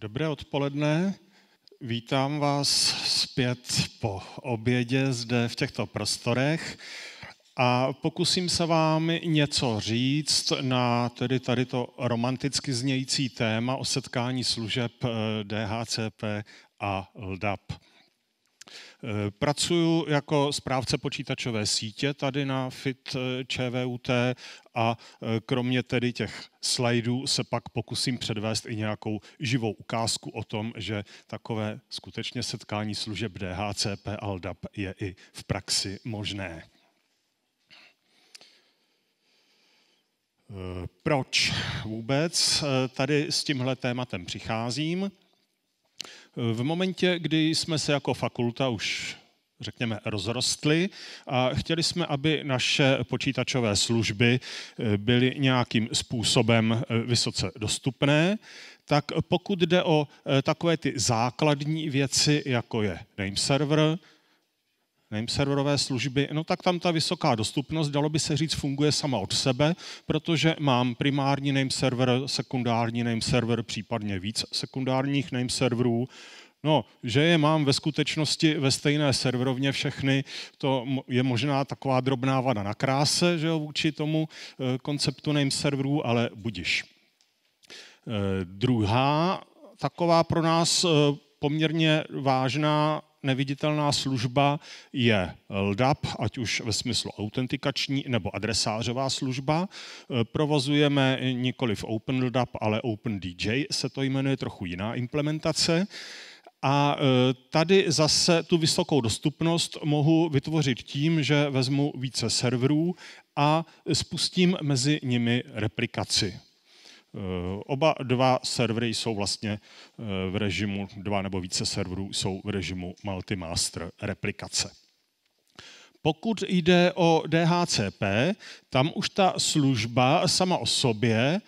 Dobré odpoledne. Vítám vás zpět po obědě zde v těchto prostorech a pokusím se vám něco říct na tedy tady to romanticky znějící téma o setkání služeb eh, DHCP a LDAP. Eh, Pracuji jako správce počítačové sítě tady na FIT eh, ČVUT a eh, kromě tedy těch slajdů se pak pokusím předvést i nějakou živou ukázku o tom, že takové skutečně setkání služeb DHCP a LDAP je i v praxi možné. Proč vůbec tady s tímhle tématem přicházím? V momentě, kdy jsme se jako fakulta už řekněme, rozrostly a chtěli jsme, aby naše počítačové služby eh, byly nějakým způsobem eh, vysoce dostupné, tak pokud jde o eh, takové ty základní věci, jako je name server, nevím, serverové služby, no tak tam ta vysoká dostupnost, dalo by se říct, funguje sama od sebe, protože mám primární name server, sekundární name server, případně víc sekundárních name serverů, No, že je mám ve skutečnosti ve stejné serverovně všechny, to je možná taková drobná vada na kráse, že jo, vůči tomu eh, konceptu name serverů, ale budiš. Eh, druhá taková pro nás eh, poměrně vážná neviditelná služba je LDAP, ať už ve smyslu autentikační nebo adresářová služba. Eh, provozujeme nikoli v OpenLDAP, ale OpenDJ se to jmenuje trochu jiná implementace. A eh, tady zase tu vysokou dostupnost mohu vytvořit tím, že vezmu více serverů a spustím mezi nimi replikaci. Eh, oba dva servery jsou vlastně eh, v režimu, dva nebo více serverů jsou v režimu multimaster replikace. Pokud jde o DHCP, tam už ta služba sama o sobě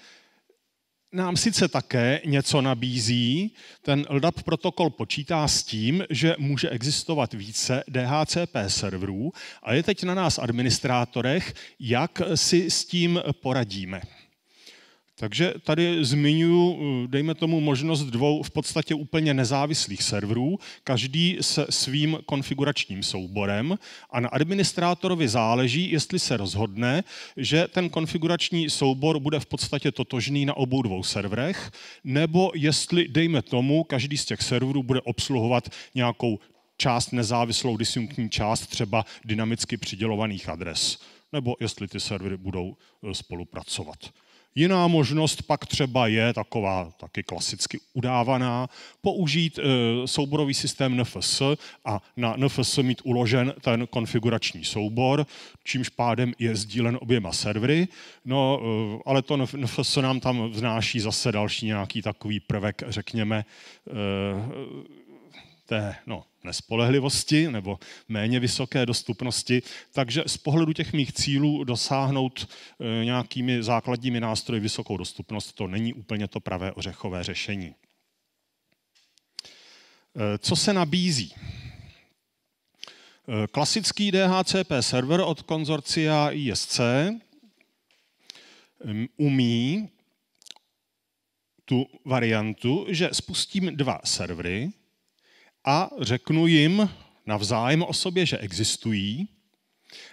nám sice také něco nabízí. Ten LDAP protokol počítá s tím, že může existovat více DHCP serverů a je teď na nás administrátorech, jak si s tím poradíme. Takže tady zmiňuji, eh, dejme tomu, možnost dvou v podstatě úplně nezávislých serverů, každý se svým konfiguračním souborem a na administrátorovi záleží, jestli se rozhodne, že ten konfigurační soubor bude v podstatě totožný na obou dvou serverech, nebo jestli, dejme tomu, každý z těch serverů bude obsluhovat nějakou část nezávislou disjunktní část třeba dynamicky přidělovaných adres, nebo jestli ty servery budou eh, spolupracovat. Jiná možnost pak třeba je taková taky klasicky udávaná, použít eh, souborový systém NFS a na NFS mít uložen ten konfigurační soubor, čímž pádem je sdílen oběma servery, no eh, ale to NFS nám tam vznáší zase další nějaký takový prvek, řekněme, eh, té, no, nespolehlivosti nebo méně vysoké dostupnosti, takže z pohledu těch mých cílů dosáhnout e, nějakými základními nástroji vysokou dostupnost, to není úplně to pravé ořechové řešení. E, co se nabízí? E, klasický DHCP server od konzorcia ISC umí tu variantu, že spustím dva servery, a řeknu jim navzájem o sobě, že existují,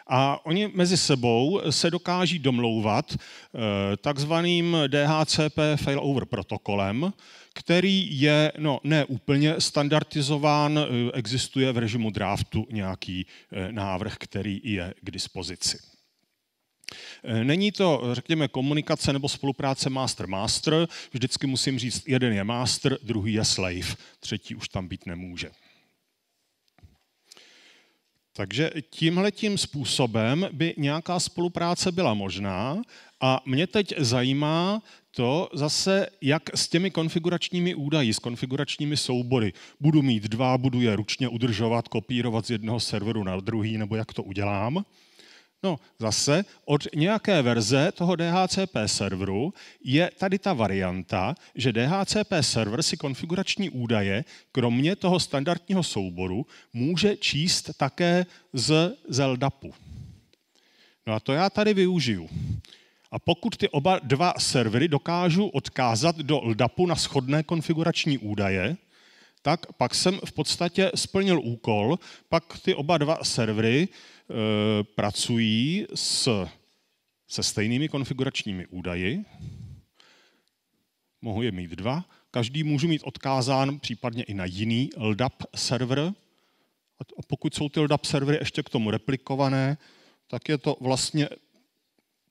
a oni mezi sebou se dokáží domlouvat eh, takzvaným DHCP failover protokolem, který je no, ne úplně standardizován, eh, existuje v režimu draftu nějaký eh, návrh, který je k dispozici. Eh, není to, řekněme, komunikace nebo spolupráce master-master. Vždycky musím říct, jeden je master, druhý je slave, třetí už tam být nemůže. Takže tím způsobem by nějaká spolupráce byla možná a mě teď zajímá to zase, jak s těmi konfiguračními údaji, s konfiguračními soubory. Budu mít dva, budu je ručně udržovat, kopírovat z jednoho serveru na druhý, nebo jak to udělám. No zase od nějaké verze toho DHCP serveru je tady ta varianta, že DHCP server si konfigurační údaje, kromě toho standardního souboru, může číst také z ZELDAPu. No a to já tady využiju. A pokud ty oba dva servery dokážu odkázat do LDAPu na shodné konfigurační údaje, tak pak jsem v podstatě splnil úkol, pak ty oba dva servery e, pracují s, se stejnými konfiguračními údaji, mohu je mít dva, každý můžu mít odkázán případně i na jiný LDAP server, a pokud jsou ty LDAP servery ještě k tomu replikované, tak je to vlastně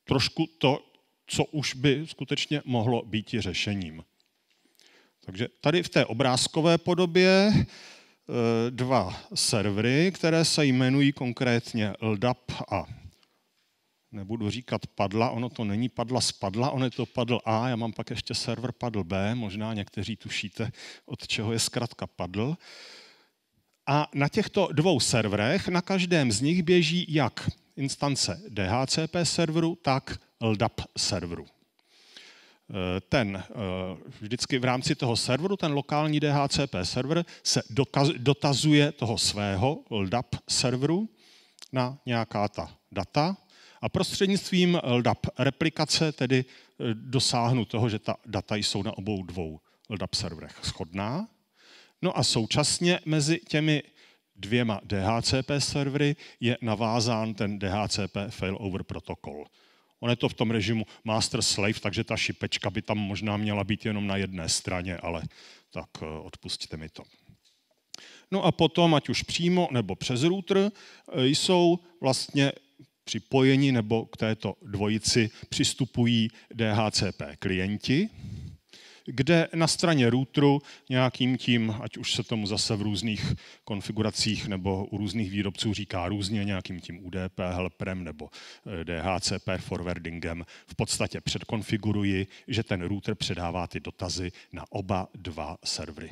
trošku to, co už by skutečně mohlo být řešením. Takže tady v té obrázkové podobě eh, dva servery, které se jmenují konkrétně LDAP a nebudu říkat padla, ono to není padla spadla, ono je to padl A, já mám pak ještě server padl B, možná někteří tušíte, od čeho je zkrátka padl. A na těchto dvou serverech, na každém z nich běží jak instance DHCP serveru, tak LDAP serveru. Eh, ten eh, vždycky v rámci toho serveru, ten lokální DHCP server se dokaz, dotazuje toho svého LDAP serveru na nějaká ta data a prostřednictvím LDAP replikace tedy eh, dosáhnu toho, že ta data jsou na obou dvou LDAP serverech shodná. No a současně mezi těmi dvěma DHCP servery je navázán ten DHCP failover protokol. On je to v tom režimu master-slave, takže ta šipečka by tam možná měla být jenom na jedné straně, ale tak eh, odpustíte mi to. No a potom, ať už přímo nebo přes router, eh, jsou vlastně připojeni nebo k této dvojici přistupují DHCP klienti, kde na straně routeru nějakým tím, ať už se tomu zase v různých konfiguracích nebo u různých výrobců říká různě, nějakým tím UDP, helprem nebo eh, DHCP forwardingem, v podstatě předkonfiguruji, že ten router předává ty dotazy na oba dva servery.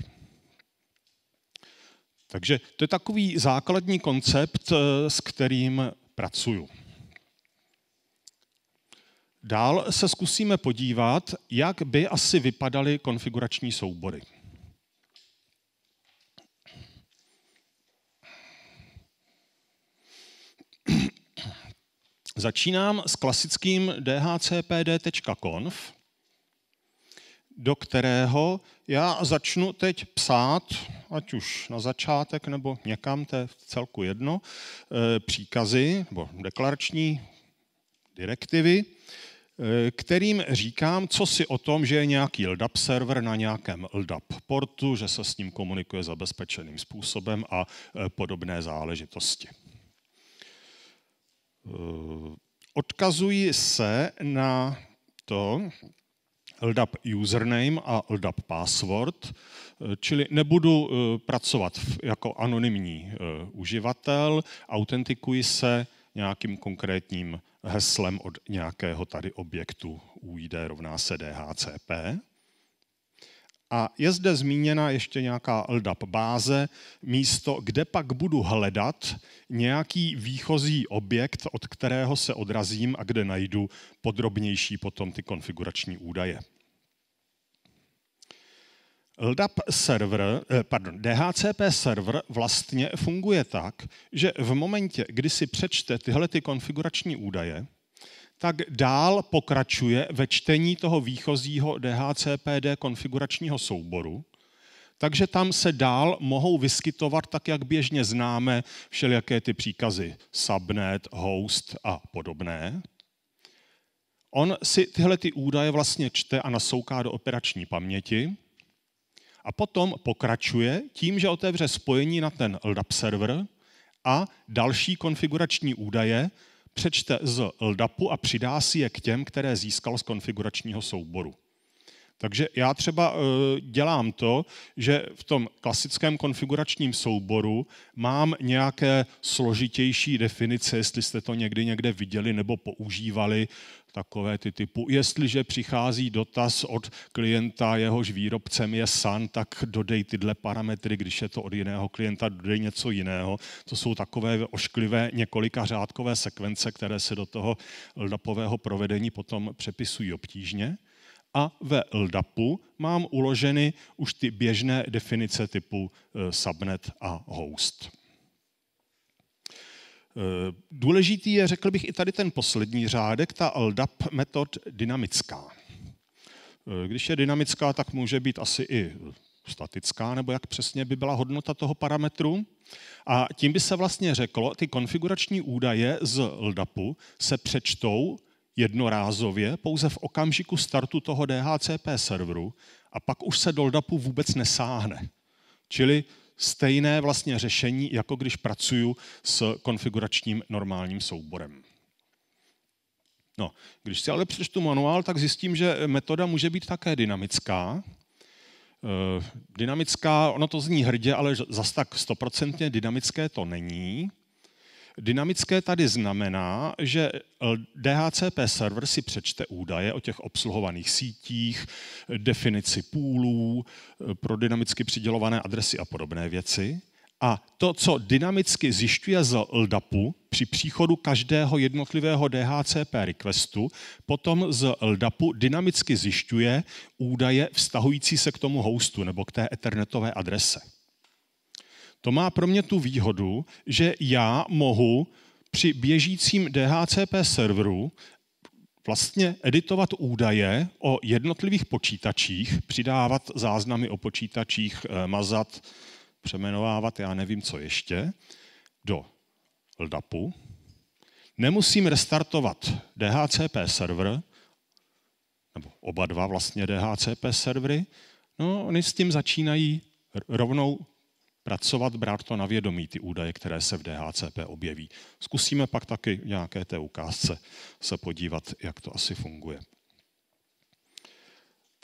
Takže to je takový základní koncept, eh, s kterým pracuju. Dál se zkusíme podívat, jak by asi vypadaly konfigurační soubory. Začínám s klasickým dhcpd.conf, do kterého já začnu teď psát, ať už na začátek nebo někam, to je v celku jedno, eh, příkazy nebo deklarační direktivy, Eh, kterým říkám, co si o tom, že je nějaký LDAP server na nějakém LDAP portu, že se s ním komunikuje zabezpečeným způsobem a eh, podobné záležitosti. Eh, odkazuji se na to LDAP username a LDAP password, čili nebudu pracovat jako anonymní uživatel, autentikuji se nějakým konkrétním heslem od nějakého tady objektu UID rovná se DHCP. A je zde zmíněna ještě nějaká LDAP báze, místo, kde pak budu hledat nějaký výchozí objekt, od kterého se odrazím a kde najdu podrobnější potom ty konfigurační údaje. LDAP server, eh, pardon, DHCP server vlastně funguje tak, že v momentě, kdy si přečte tyhle ty konfigurační údaje, tak dál pokračuje ve čtení toho výchozího DHCPD konfiguračního souboru, takže tam se dál mohou vyskytovat, tak jak běžně známe, všelijaké ty příkazy subnet, host a podobné. On si tyhle ty údaje vlastně čte a nasouká do operační paměti a potom pokračuje tím, že otevře spojení na ten LDAP server a další konfigurační údaje přečte z LDAPu a přidá si je k těm, které získal z konfiguračního souboru. Takže já třeba eh, dělám to, že v tom klasickém konfiguračním souboru mám nějaké složitější definice, jestli jste to někdy někde viděli nebo používali takové ty typu, jestliže přichází dotaz od klienta, jehož výrobcem je SAN, tak dodej tyhle parametry, když je to od jiného klienta, dodej něco jiného. To jsou takové ošklivé několika řádkové sekvence, které se do toho LDAPového provedení potom přepisují obtížně. A ve LDAPu mám uloženy už ty běžné definice typu eh, subnet a host. Eh, důležitý je, řekl bych, i tady ten poslední řádek, ta LDAP metod dynamická. Eh, když je dynamická, tak může být asi i statická, nebo jak přesně by byla hodnota toho parametru. A tím by se vlastně řeklo, ty konfigurační údaje z LDAPu se přečtou jednorázově pouze v okamžiku startu toho DHCP serveru a pak už se do LDAPu vůbec nesáhne. Čili stejné vlastně řešení, jako když pracuju s konfiguračním normálním souborem. No, když si ale přečtu manuál, tak zjistím, že metoda může být také dynamická. E, dynamická, ono to zní hrdě, ale zas tak stoprocentně dynamické to není. Dynamické tady znamená, že DHCP server si přečte údaje o těch obsluhovaných sítích, definici půlů, pro dynamicky přidělované adresy a podobné věci. A to, co dynamicky zjišťuje z LDAPu při příchodu každého jednotlivého DHCP requestu, potom z LDAPu dynamicky zjišťuje údaje vztahující se k tomu hostu nebo k té ethernetové adrese. To má pro mě tu výhodu, že já mohu při běžícím DHCP serveru vlastně editovat údaje o jednotlivých počítačích, přidávat záznamy o počítačích, eh, mazat, přemenovávat, já nevím co ještě, do LDAPu. Nemusím restartovat DHCP server, nebo oba dva vlastně DHCP servery, no oni s tím začínají rovnou pracovat, brát to na vědomí, ty údaje, které se v DHCP objeví. Zkusíme pak taky nějaké té ukázce se podívat, jak to asi funguje.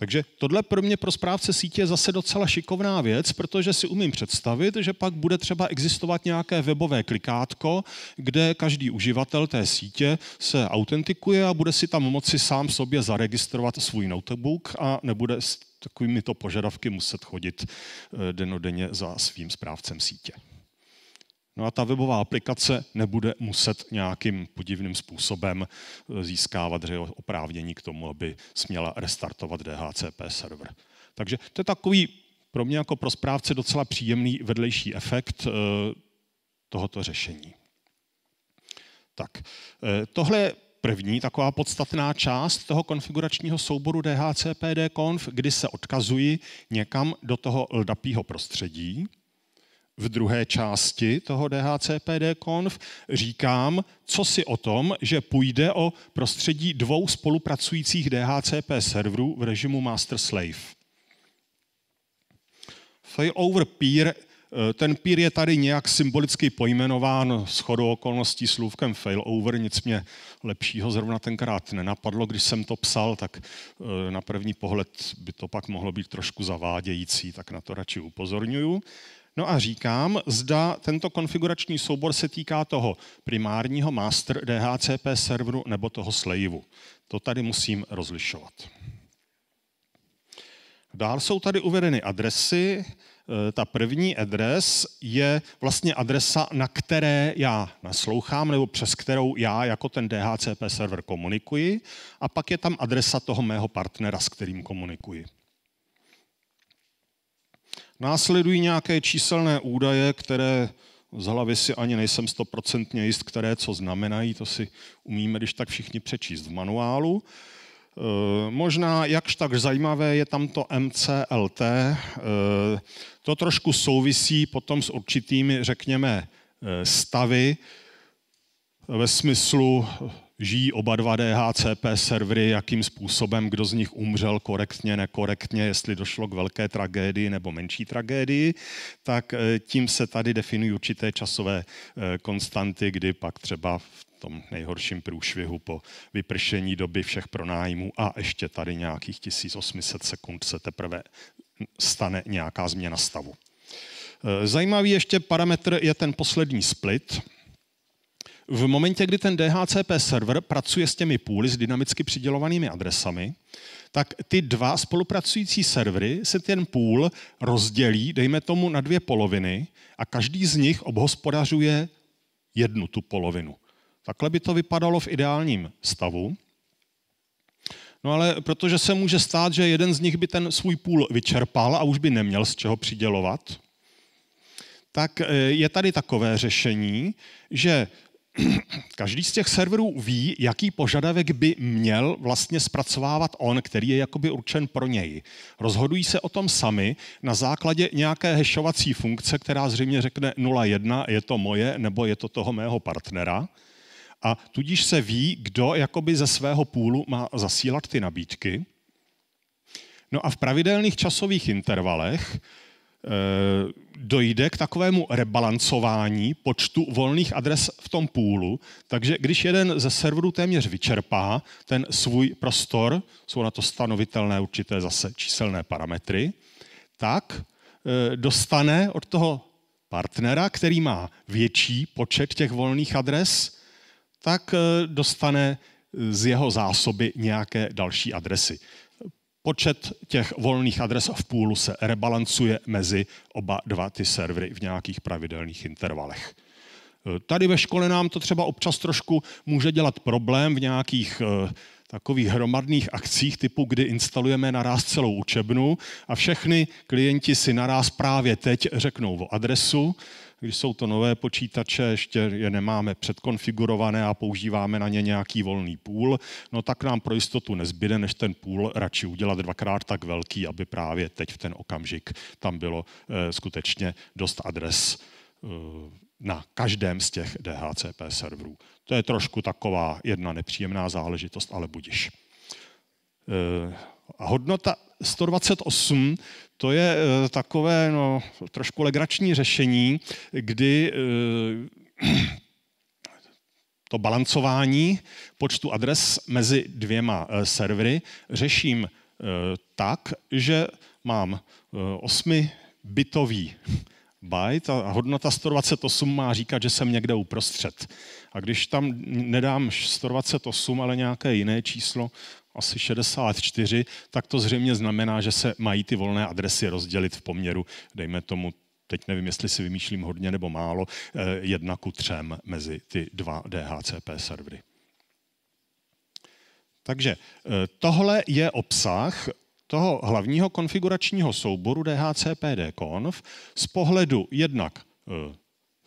Takže tohle pro mě pro správce sítě je zase docela šikovná věc, protože si umím představit, že pak bude třeba existovat nějaké webové klikátko, kde každý uživatel té sítě se autentikuje a bude si tam moci sám sobě zaregistrovat svůj notebook a nebude s takovými to požadavky muset chodit eh, denodenně za svým správcem sítě. No a ta webová aplikace nebude muset nějakým podivným způsobem eh, získávat že oprávnění k tomu, aby směla restartovat DHCP server. Takže to je takový pro mě jako pro správce docela příjemný vedlejší efekt eh, tohoto řešení. Tak, eh, tohle je první taková podstatná část toho konfiguračního souboru DHCPD.conf, kdy se odkazuji někam do toho LDAPího prostředí v druhé části toho DHCPD-konf říkám, co si o tom, že půjde o prostředí dvou spolupracujících DHCP serverů v režimu master-slave. Failover peer, eh, ten peer je tady nějak symbolicky pojmenován chodou okolností slůvkem failover, nic mě lepšího zrovna tenkrát nenapadlo, když jsem to psal, tak eh, na první pohled by to pak mohlo být trošku zavádějící, tak na to radši upozorňuju. No a říkám, zda tento konfigurační soubor se týká toho primárního master DHCP serveru nebo toho slaveu. To tady musím rozlišovat. Dál jsou tady uvedeny adresy. E, ta první adres je vlastně adresa, na které já naslouchám nebo přes kterou já jako ten DHCP server komunikuji. A pak je tam adresa toho mého partnera, s kterým komunikuji. Následují nějaké číselné údaje, které z hlavy si ani nejsem stoprocentně jist, které co znamenají, to si umíme když tak všichni přečíst v manuálu. E, možná jakž tak zajímavé je tam to MCLT. E, to trošku souvisí potom s určitými, řekněme, e, stavy ve smyslu žijí oba dva DHCP servery, jakým způsobem, kdo z nich umřel korektně, nekorektně, jestli došlo k velké tragédii nebo menší tragédii, tak eh, tím se tady definují určité časové eh, konstanty, kdy pak třeba v tom nejhorším průšvihu po vypršení doby všech pronájmů a ještě tady nějakých 1800 sekund se teprve stane nějaká změna stavu. Eh, zajímavý ještě parametr je ten poslední split, v momentě, kdy ten DHCP server pracuje s těmi půly, s dynamicky přidělovanými adresami, tak ty dva spolupracující servery se ten půl rozdělí, dejme tomu, na dvě poloviny a každý z nich obhospodařuje jednu tu polovinu. Takhle by to vypadalo v ideálním stavu. No ale protože se může stát, že jeden z nich by ten svůj půl vyčerpal a už by neměl z čeho přidělovat, tak eh, je tady takové řešení, že každý z těch serverů ví, jaký požadavek by měl vlastně zpracovávat on, který je jakoby určen pro něj. Rozhodují se o tom sami na základě nějaké hešovací funkce, která zřejmě řekne 01, je to moje, nebo je to toho mého partnera. A tudíž se ví, kdo jakoby ze svého půlu má zasílat ty nabídky. No a v pravidelných časových intervalech Eh, dojde k takovému rebalancování počtu volných adres v tom půlu, takže když jeden ze serverů téměř vyčerpá ten svůj prostor, jsou na to stanovitelné určité zase číselné parametry, tak eh, dostane od toho partnera, který má větší počet těch volných adres, tak eh, dostane z jeho zásoby nějaké další adresy počet těch volných adres v půlu se rebalancuje mezi oba dva ty servery v nějakých pravidelných intervalech. E, tady ve škole nám to třeba občas trošku může dělat problém v nějakých e, takových hromadných akcích typu, kdy instalujeme naraz celou učebnu a všechny klienti si naraz právě teď řeknou o adresu, když jsou to nové počítače, ještě je nemáme předkonfigurované a používáme na ně nějaký volný půl, no tak nám pro jistotu nezbyde, než ten půl radši udělat dvakrát tak velký, aby právě teď v ten okamžik tam bylo eh, skutečně dost adres eh, na každém z těch DHCP serverů. To je trošku taková jedna nepříjemná záležitost, ale budiš. Eh, a hodnota 128, to je eh, takové no, trošku legrační řešení, kdy eh, to balancování počtu adres mezi dvěma eh, servery řeším tak, že mám 8 bitový byte a hodnota 128 má říkat, že jsem někde uprostřed. A když tam nedám 128, ale nějaké jiné číslo, asi 64, tak to zřejmě znamená, že se mají ty volné adresy rozdělit v poměru, dejme tomu, teď nevím, jestli si vymýšlím hodně nebo málo, eh, jedna ku třem mezi ty dva DHCP servery. Takže eh, tohle je obsah toho hlavního konfiguračního souboru DHCP dconf z pohledu jednak eh,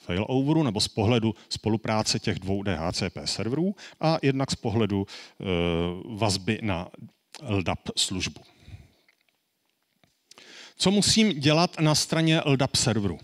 failoveru nebo z pohledu spolupráce těch dvou DHCP serverů a jednak z pohledu e, vazby na LDAP službu. Co musím dělat na straně LDAP serveru?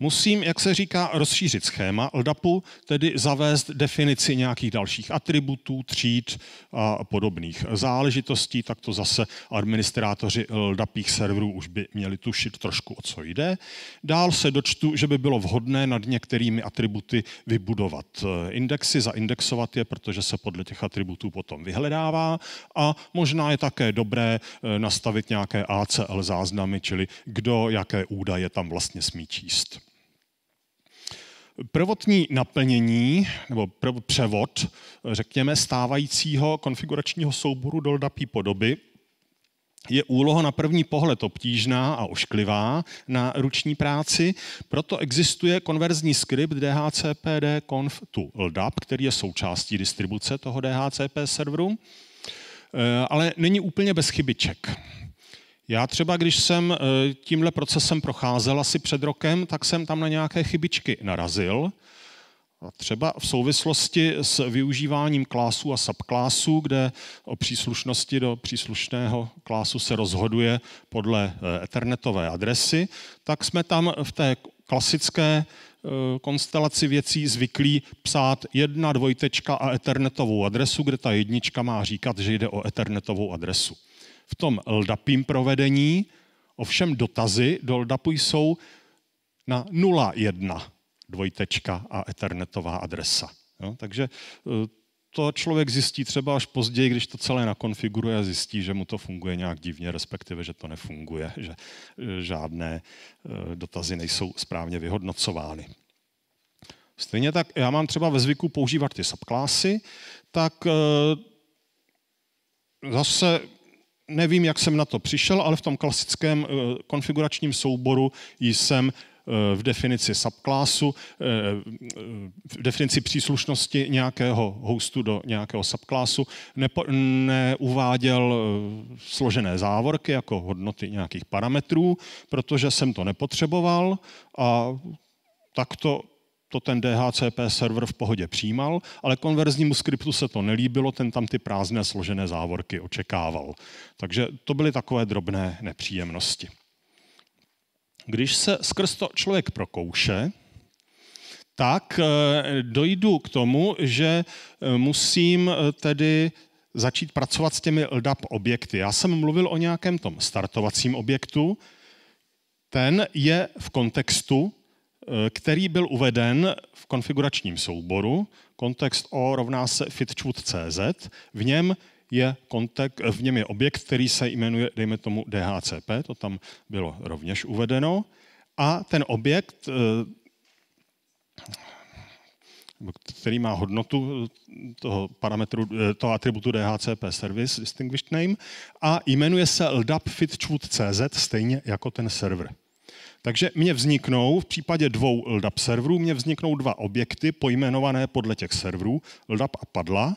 musím, jak se říká, rozšířit schéma LDAPu, tedy zavést definici nějakých dalších atributů, tříd a podobných záležitostí, tak to zase administrátoři LDAPích serverů už by měli tušit trošku, o co jde. Dál se dočtu, že by bylo vhodné nad některými atributy vybudovat eh, indexy, zaindexovat je, protože se podle těch atributů potom vyhledává a možná je také dobré eh, nastavit nějaké ACL záznamy, čili kdo jaké údaje tam vlastně smí číst. Prvotní naplnění nebo převod, řekněme, stávajícího konfiguračního souboru do LDAPI podoby je úloha na první pohled obtížná a ošklivá na ruční práci, proto existuje konverzní skript dhcpd conf to LDAP, který je součástí distribuce toho DHCP serveru, e, ale není úplně bez chybiček. Já třeba, když jsem eh, tímhle procesem procházel asi před rokem, tak jsem tam na nějaké chybičky narazil. Třeba v souvislosti s využíváním klásů a subklásů, kde o příslušnosti do příslušného klásu se rozhoduje podle eh, ethernetové adresy, tak jsme tam v té klasické eh, konstelaci věcí zvyklí psát jedna dvojtečka a ethernetovou adresu, kde ta jednička má říkat, že jde o ethernetovou adresu v tom LDAPím provedení, ovšem dotazy do LDAPu jsou na 01 dvojtečka a ethernetová adresa. Jo? Takže eh, to člověk zjistí třeba až později, když to celé nakonfiguruje a zjistí, že mu to funguje nějak divně, respektive, že to nefunguje, že eh, žádné eh, dotazy nejsou správně vyhodnocovány. Stejně tak já mám třeba ve zvyku používat ty subklásy, tak zase nevím, jak jsem na to přišel, ale v tom klasickém eh, konfiguračním souboru jsem eh, v definici subklásu, eh, v definici příslušnosti nějakého hostu do nějakého subklásu, nepo, neuváděl složené závorky jako hodnoty nějakých parametrů, protože jsem to nepotřeboval a tak to to ten DHCP server v pohodě přijímal, ale konverznímu skriptu se to nelíbilo, ten tam ty prázdné složené závorky očekával. Takže to byly takové drobné nepříjemnosti. Když se skrz to člověk prokouše, tak eh, dojdu k tomu, že eh, musím eh, tedy začít pracovat s těmi LDAP objekty. Já jsem mluvil o nějakém tom startovacím objektu, ten je v kontextu Eh, který byl uveden v konfiguračním souboru. Kontext O rovná se fitchwood.cz. V něm je kontek, eh, v něm je objekt, který se jmenuje, dejme tomu, DHCP, to tam bylo rovněž uvedeno. A ten objekt, eh, který má hodnotu toho parametru, toho atributu DHCP service, distinguished name, a jmenuje se LDAP fitchwood.cz, stejně jako ten server. Takže mě vzniknou v případě dvou LDAP serverů, mě vzniknou dva objekty pojmenované podle těch serverů, LDAP a Padla,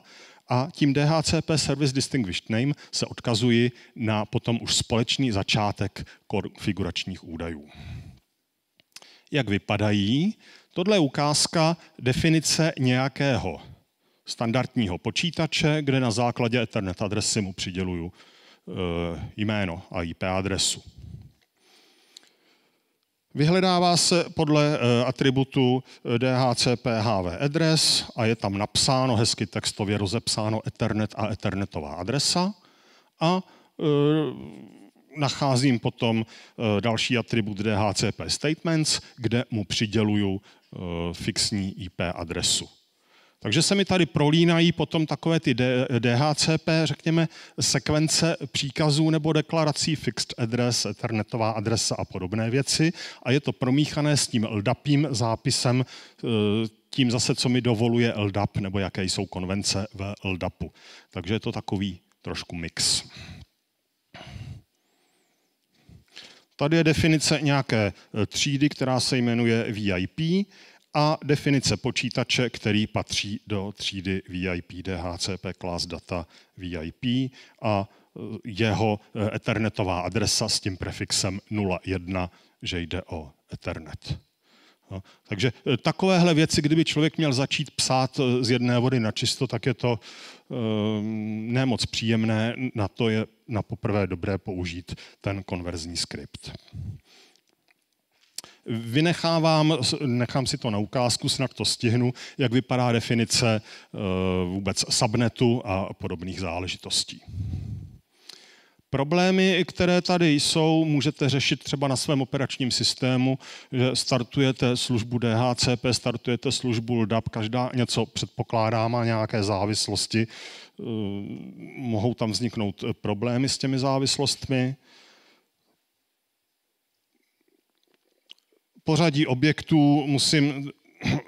a tím DHCP Service Distinguished Name se odkazuji na potom už společný začátek konfiguračních údajů. Jak vypadají? Tohle je ukázka definice nějakého standardního počítače, kde na základě Ethernet adresy mu přiděluju eh, jméno a IP adresu. Vyhledává se podle eh, atributu eh, DHCPHV adres a je tam napsáno, hezky textově rozepsáno Ethernet a Ethernetová adresa a e, nacházím potom další atribut DHCP statements, kde mu přiděluju e, fixní IP adresu. Takže se mi tady prolínají potom takové ty DHCP, řekněme, sekvence příkazů nebo deklarací fixed address, internetová adresa a podobné věci. A je to promíchané s tím LDAPím zápisem, eh, tím zase, co mi dovoluje LDAP, nebo jaké jsou konvence v LDAPu. Takže je to takový trošku mix. Tady je definice nějaké eh, třídy, která se jmenuje VIP a definice počítače, který patří do třídy VIP DHCP Class Data VIP a e, jeho e, ethernetová adresa s tím prefixem 01, že jde o ethernet. No, takže e, takovéhle věci, kdyby člověk měl začít psát z jedné vody na čisto, tak je to um, nemoc příjemné. Na to je na poprvé dobré použít ten konverzní skript. Vynechávám, nechám si to na ukázku, snad to stihnu, jak vypadá definice eh, vůbec subnetu a podobných záležitostí. Problémy, které tady jsou, můžete řešit třeba na svém operačním systému, že startujete službu DHCP, startujete službu LDAP, každá něco předpokládá, má nějaké závislosti, eh, mohou tam vzniknout problémy s těmi závislostmi. pořadí objektů musím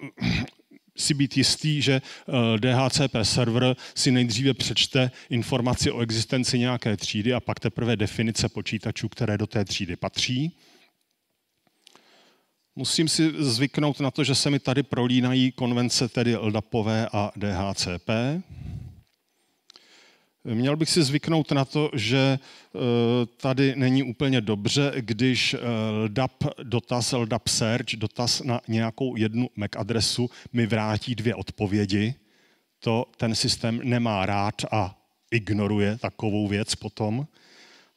si být jistý, že eh, DHCP server si nejdříve přečte informaci o existenci nějaké třídy a pak teprve definice počítačů, které do té třídy patří. Musím si zvyknout na to, že se mi tady prolínají konvence tedy LDAPové a DHCP. Měl bych si zvyknout na to, že eh, tady není úplně dobře, když eh, LDAP dotaz, LDAP search, dotaz na nějakou jednu MAC adresu mi vrátí dvě odpovědi. To ten systém nemá rád a ignoruje takovou věc potom.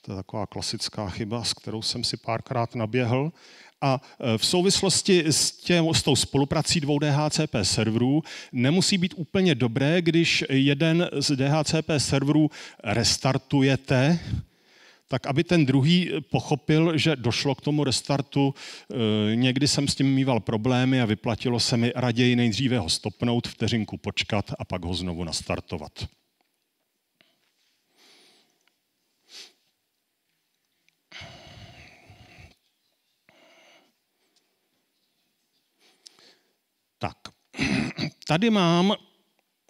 To je taková klasická chyba, s kterou jsem si párkrát naběhl. A e, v souvislosti s, tě, s tou spoluprací dvou DHCP serverů nemusí být úplně dobré, když jeden z DHCP serverů restartujete, tak aby ten druhý pochopil, že došlo k tomu restartu. E, někdy jsem s tím mýval problémy a vyplatilo se mi raději nejdříve ho stopnout, vteřinku počkat a pak ho znovu nastartovat. tady mám,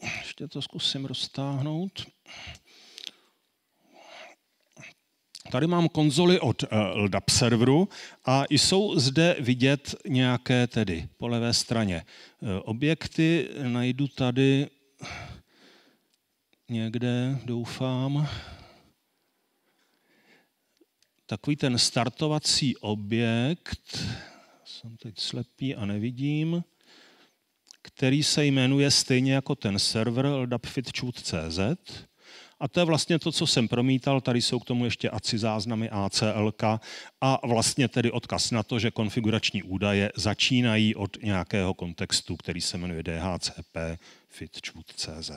ještě to zkusím roztáhnout, Tady mám konzoly od eh, LDAP serveru a jsou zde vidět nějaké tedy po levé straně eh, objekty. Najdu tady někde, doufám, takový ten startovací objekt. Jsem teď slepý a nevidím který se jmenuje stejně jako ten server ldapfitchut.cz a to je vlastně to, co jsem promítal. Tady jsou k tomu ještě ACI záznamy ACLK a vlastně tedy odkaz na to, že konfigurační údaje začínají od nějakého kontextu, který se jmenuje DHCP fitchwood.cz.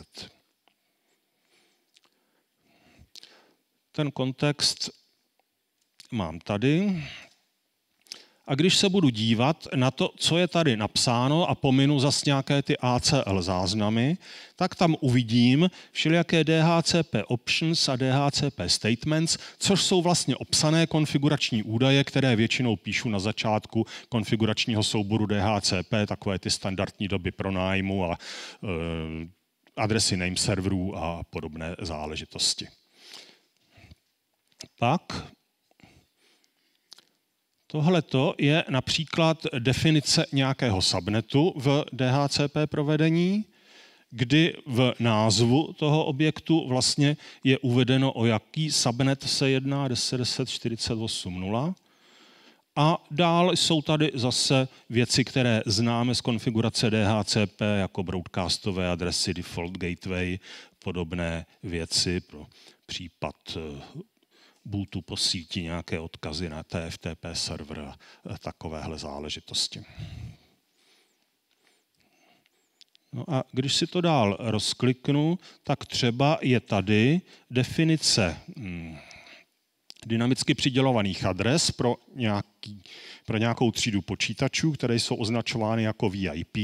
Ten kontext mám tady a když se budu dívat na to, co je tady napsáno a pominu zas nějaké ty ACL záznamy, tak tam uvidím všelijaké DHCP options a DHCP statements, což jsou vlastně obsané konfigurační údaje, které většinou píšu na začátku konfiguračního souboru DHCP, takové ty standardní doby pronájmu a e, adresy name serverů a podobné záležitosti. Tak, Tohle je například definice nějakého subnetu v DHCP provedení, kdy v názvu toho objektu vlastně je uvedeno, o jaký subnet se jedná 10.10.48.0. A dál jsou tady zase věci, které známe z konfigurace DHCP, jako broadcastové adresy, default gateway, podobné věci pro případ eh, bootu po síti nějaké odkazy na TFTP server, takovéhle záležitosti. No a když si to dál rozkliknu, tak třeba je tady definice hmm, dynamicky přidělovaných adres pro nějaký pro nějakou třídu počítačů, které jsou označovány jako VIP.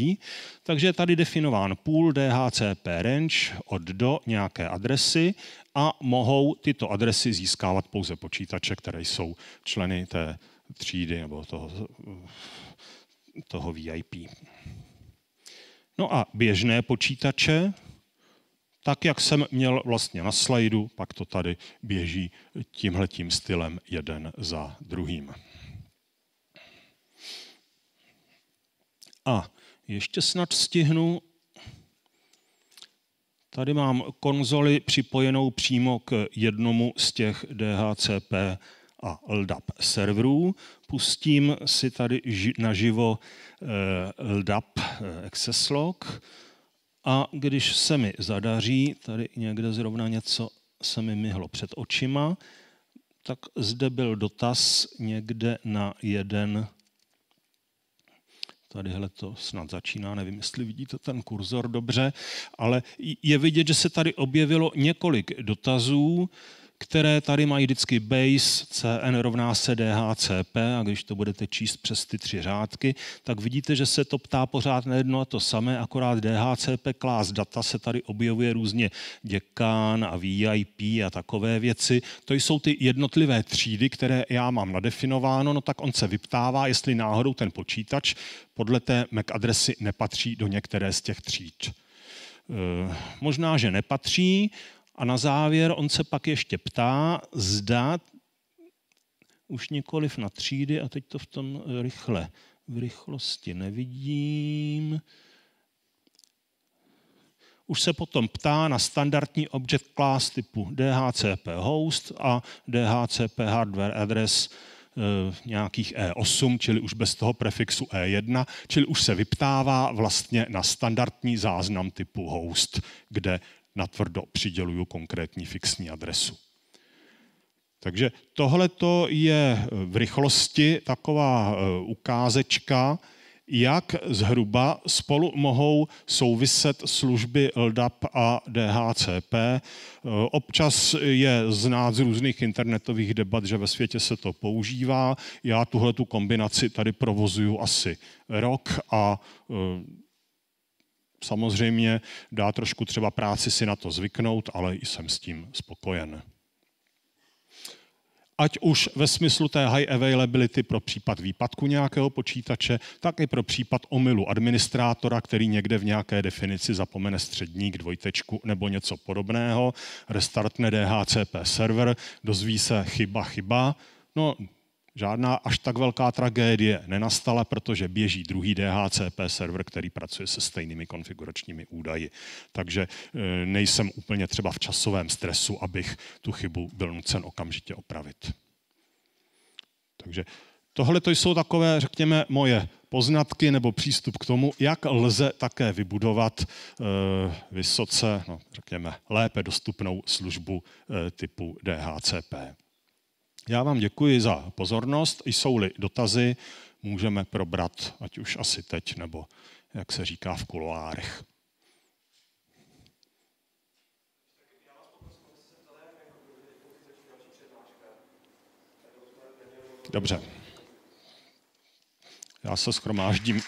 Takže je tady definován půl DHCP range od do nějaké adresy a mohou tyto adresy získávat pouze počítače, které jsou členy té třídy nebo toho, toho VIP. No a běžné počítače, tak jak jsem měl vlastně na slajdu, pak to tady běží tímhletím stylem jeden za druhým. A ještě snad stihnu. Tady mám konzoli připojenou přímo k jednomu z těch DHCP a LDAP serverů. Pustím si tady naživo eh, LDAP eh, access log a když se mi zadaří, tady někde zrovna něco se mi myhlo před očima, tak zde byl dotaz někde na jeden Tadyhle to snad začíná, nevím, jestli vidíte ten kurzor dobře, ale je vidět, že se tady objevilo několik dotazů které tady mají vždycky base CN rovná se DHCP a když to budete číst přes ty tři řádky, tak vidíte, že se to ptá pořád na jedno a to samé, akorát DHCP class data se tady objevuje různě děkán a VIP a takové věci. To jsou ty jednotlivé třídy, které já mám nadefinováno, no tak on se vyptává, jestli náhodou ten počítač podle té MAC e adresy nepatří do některé z těch tříd e, možná, že nepatří, a na závěr on se pak ještě ptá, zda už nikoliv na třídy, a teď to v tom rychle, v rychlosti nevidím, už se potom ptá na standardní object class typu DHCP host a DHCP hardware address eh, nějakých E8, čili už bez toho prefixu E1, čili už se vyptává vlastně na standardní záznam typu host, kde natvrdo přiděluju konkrétní fixní adresu. Takže tohle je eh, v rychlosti taková eh, ukázečka, jak zhruba spolu mohou souviset služby LDAP a DHCP. Eh, občas je znát z různých internetových debat, že ve světě se to používá. Já tuhle tu kombinaci tady provozuju asi rok a samozřejmě dá trošku třeba práci si na to zvyknout, ale jsem s tím spokojen. Ať už ve smyslu té high availability pro případ výpadku nějakého počítače, tak i pro případ omylu administrátora, který někde v nějaké definici zapomene středník, dvojtečku nebo něco podobného, restartne DHCP server, dozví se chyba, chyba, no žádná až tak velká tragédie nenastala, protože běží druhý DHCP server, který pracuje se stejnými konfiguračními údaji. Takže eh, nejsem úplně třeba v časovém stresu, abych tu chybu byl nucen okamžitě opravit. Takže tohle to jsou takové, řekněme, moje poznatky nebo přístup k tomu, jak lze také vybudovat eh, vysoce, no, řekněme, lépe dostupnou službu eh, typu DHCP. Já vám děkuji za pozornost. Jsou-li dotazy, můžeme probrat, ať už asi teď, nebo jak se říká v kuloárech. Dobře. Já se schromáždím.